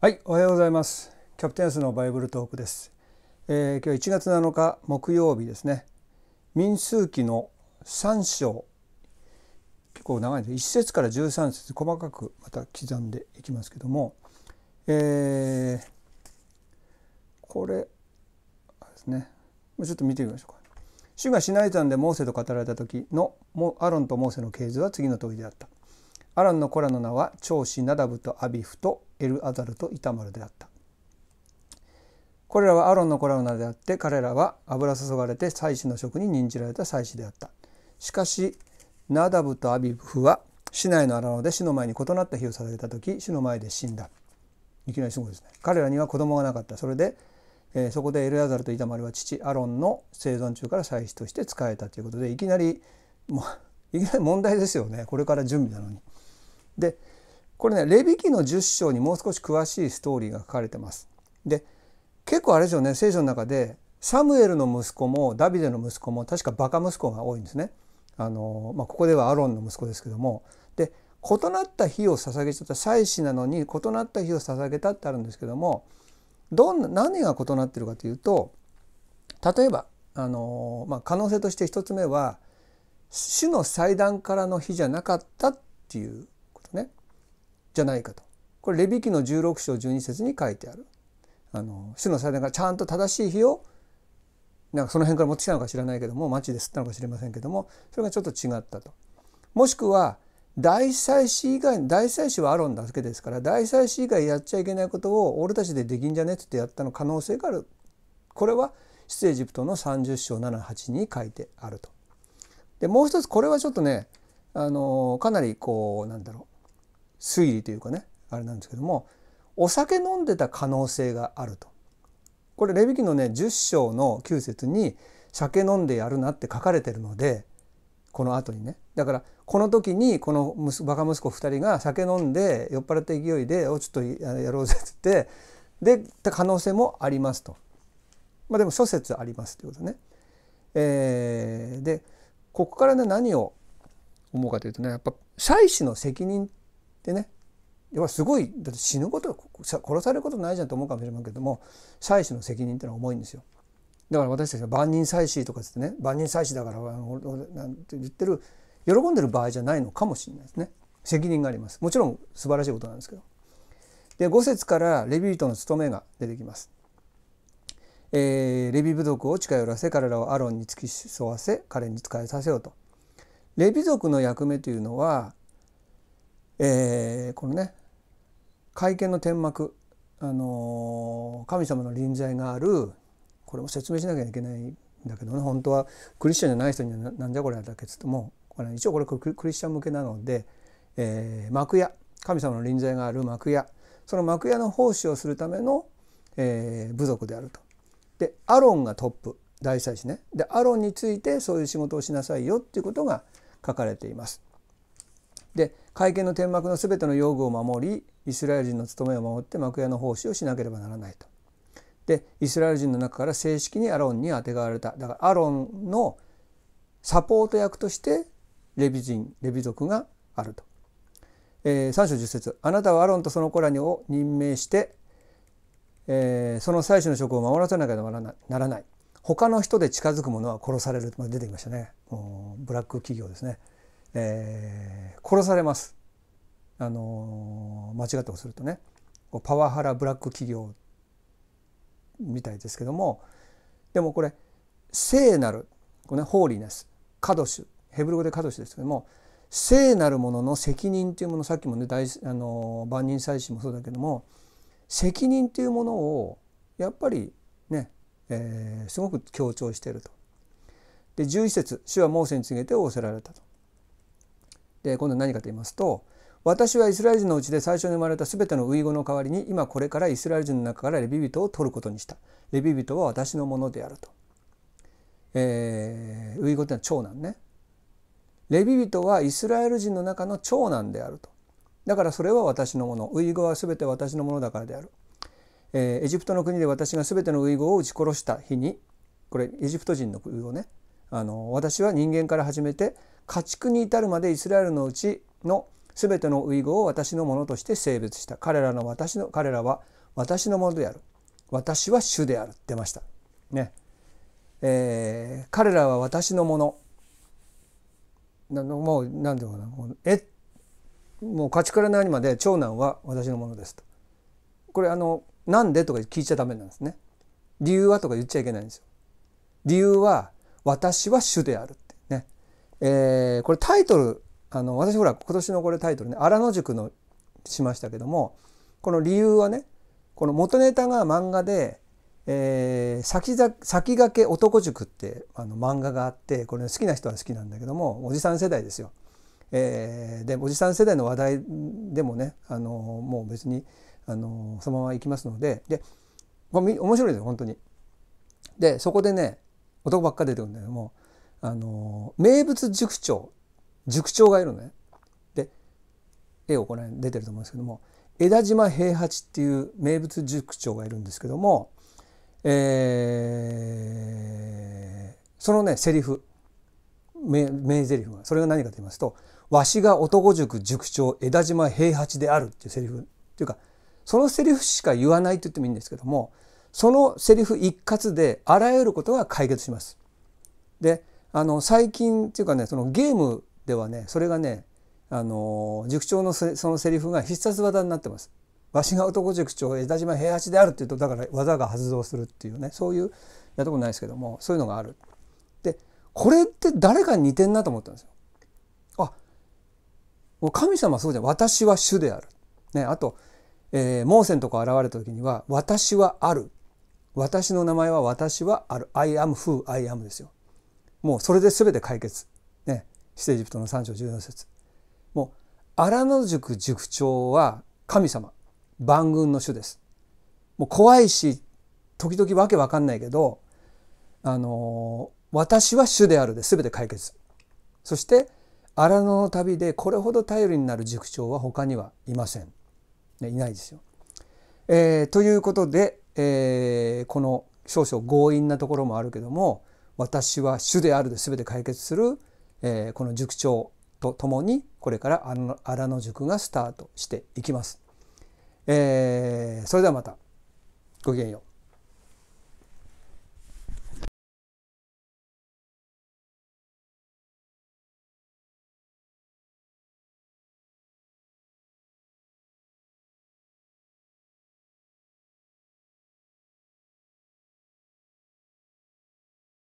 はい、おはようございます。キャプテンスのバイブルトークです。えー、今日1月7日木曜日ですね。民数記の3章。結構長いです。1節から13節細かくまた刻んでいきますけども、えー、これですね。ちょっと見てみましょうか。主がシナイ山でモーセと語られた時のアロンとモーセの系図は次の通りであった。アランの子らの名は長子ナダブとアビフとエルアザルとイタマルであった。これらはアロンの子らの名であって彼らは油注がれて祭司の職に任じられた祭司であった。しかしナダブとアビフは市内の荒野で死の前に異なった日を捧げた時死の前で死んだ。いきなりすごいですね。彼らには子供がなかった。それで、えー、そこでエルアザルとイタマルは父アロンの生存中から祭司として仕えたということでいきなりもういきなり問題ですよねこれから準備なのに。でこれねレビ記の10章にもう少し詳しいストーリーが書かれてます。で結構あれですよね聖書の中でサムエルの息子もダビデの息子も確かバカ息子が多いんですね。あのまあ、ここではアロンの息子ですけどもで異なった日を捧げちゃった祭祀なのに異なった日を捧げたってあるんですけどもどんな何が異なってるかというと例えばあの、まあ、可能性として一つ目は主の祭壇からの日じゃなかったっていうじゃないかとこれレビ記の16章12節に書いてあるあの主の祭壇がちゃんと正しい日をなんかその辺から持ってきたのか知らないけども町で吸ったのか知りませんけどもそれがちょっと違ったと。もしくは大祭司以外大祭司はアロンだけですから大祭司以外やっちゃいけないことを俺たちでできんじゃねっつってやったの可能性があるこれは出エジプトの30章78に書いてあると。でもう一つこれはちょっとねあのかなりこうなんだろう推理というかねあれなんですけどもお酒飲んでた可能性があると。これレビキのね10章の9節に「酒飲んでやるな」って書かれてるのでこの後にねだからこの時にこのバカ息子2人が酒飲んで酔っ払った勢いで「おちょっとやろうぜ」って言ってでっ可能性もありますと。まあ、でも諸説ありますということね。えー、でここからね何を思うかというとねやっぱ祭祀の責任でね要はすごいだって死ぬことは殺されることないじゃんと思うかもしれないけども妻子の責任ってのは重いんですよ。だから私たちは万人妻子とかってね万人妻子だからなんて言ってる喜んでる場合じゃないのかもしれないですね。責任があります。もちろん素晴らしいことなんですけど。で五節からレビートの務めが出てきます。えー、レビ部族を近寄らせ彼らをアロンに付き添わせ彼に仕えさせようと。レビ族の役目というのはえー、このね会見の天幕、あの神様の臨在があるこれも説明しなきゃいけないんだけどね本当はクリスチャンじゃない人にはなんじゃこれだけっつってもこれ一応これクリスチャン向けなので、えー、幕屋神様の臨在がある幕屋その幕屋の奉仕をするための、えー、部族であると。でアロンがトップ大祭司ねでアロンについてそういう仕事をしなさいよっていうことが書かれています。で会見の天幕のすべての用具を守りイスラエル人の務めを守って幕屋の奉仕をしなければならないと。でイスラエル人の中から正式にアロンにあてがわれただからアロンのサポート役としてレビ人レビ族があると。えー、3章10節あなたはアロンとその子らを任命して、えー、その最初の職を守らせなければならない他の人で近づく者は殺される」まあ、出てきましたねブラック企業ですね、えー殺されます。あの間違ったことするとねパワハラブラック企業みたいですけどもでもこれ聖なるこれ、ね、ホーリーネスカドシュヘブル語でカドシュですけども聖なるものの責任というものさっきもね大あの万人祭祀もそうだけども責任というものをやっぱりね、えー、すごく強調していると。で11節主はモーセに告げて仰せられたと。で今度何かと言いますと私はイスラエル人のうちで最初に生まれた全てのウイゴの代わりに今これからイスラエル人の中からレビ人を取ることにしたレビ人は私のものであると、えー、ウイゴってのは長男ねレビ人はイスラエル人の中の長男であるとだからそれは私のものウイゴは全て私のものだからである、えー、エジプトの国で私が全てのウイゴを撃ち殺した日にこれエジプト人のウイゴねあの私は人間から始めて家畜に至るまでイスラエルのうちの全てのウイグを私のものとして性別した彼らの私の彼らは私のものである私は主である出ましたねえー、彼らは私のものなのもう何て言うかなもえもう家畜から何まで長男は私のものですとこれあのなんでとか聞いちゃダメなんですね理由はとか言っちゃいけないんですよ理由は私は主であるってね。えー、これタイトル、あの、私ほら、今年のこれタイトルね、荒野塾のしましたけども、この理由はね、この元ネタが漫画で、えー、先ざ先駆け男塾ってあの漫画があってこれ、ね、好きな人は好きなんだけどもおじさん世代ですよ。えー、でおじさん世代の話題でもねあのもう別にあのそのまま行きますのでで面白いですよ本当に。でそこでね男ばっか出てくるんだけどもあの名物塾長塾長がいるのね。で絵をこの辺出てると思うんですけども枝島平八っていう名物塾長がいるんですけども、えー、そのねセリフ名名台詞がそれが何かと言いますと「わしが男塾塾長枝島平八である」っていうセリフっていうかそのセリフしか言わないと言ってもいいんですけどもそのセリフ一括であらゆることが解決します。であの最近っていうかねそのゲームではねそれがねあの塾長のそのセリフが必殺技になってます。わしが男塾長江田島平八であるっていうとだから技が発動するっていうねそういうやったことないですけどもそういうのがある。でこれって誰かに似てんなと思ったんですよ。あもう神様そうじゃん私は主である。ね、あと、えー、モーセンとか現れた時には「私はある」私の名前は私はある I am who I am ですよもうそれで全て解決ね出エジプトの3章14節もう荒野塾塾長は神様万軍の主ですもう怖いし時々わけわかんないけどあの私は主であるで全て解決そして荒野の旅でこれほど頼りになる塾長は他にはいません、ね、いないですよ、えー、ということでえー、この少々強引なところもあるけども私は主であるで全て解決する、えー、この塾長とともにこれから荒野塾がスタートしていきます。えー、それではまたごきげんよう。